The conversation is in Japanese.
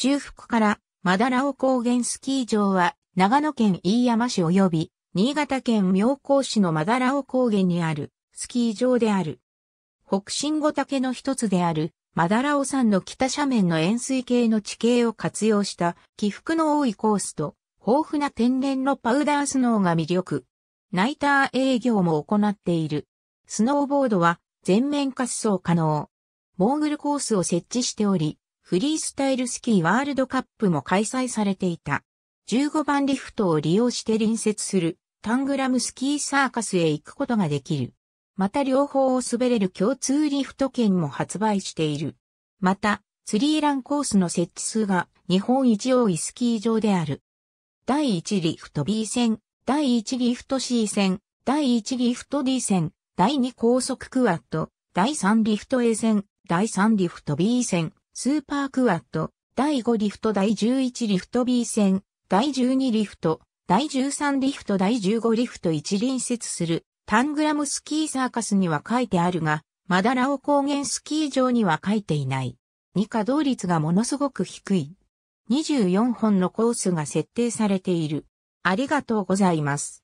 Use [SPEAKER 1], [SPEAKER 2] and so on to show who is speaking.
[SPEAKER 1] 中腹からマダラオ高原スキー場
[SPEAKER 2] は長野県飯山市及び新潟県妙高市のマダラオ高原にあるスキー場である。北進五岳の一つであるマダラオ山の北斜面の円錐形の地形を活用した起伏の多いコースと豊富な天然のパウダースノーが魅力。ナイター営業も行っている。スノーボードは全面滑走可能。モーグルコースを設置しており、フリースタイルスキーワールドカップも開催されていた。15番リフトを利用して隣接するタングラムスキーサーカスへ行くことができる。また両方を滑れる共通リフト券も発売している。また、ツリーランコースの設置数が日本一多いスキー場である。第1リフト B 線、第1リフト C 線、第1リフト D 線、第2高速クワット、第3リフト A 線、第3リフト B 線、スーパークワッド、第5リフト第11リフト B 線、第12リフト、第13リフト第15リフト1隣接するタングラムスキーサーカスには書いてあるが、マダラオ高原スキー場には書いていない。二稼働率がものすごく低い。24本のコースが設定され
[SPEAKER 1] ている。ありがとうございます。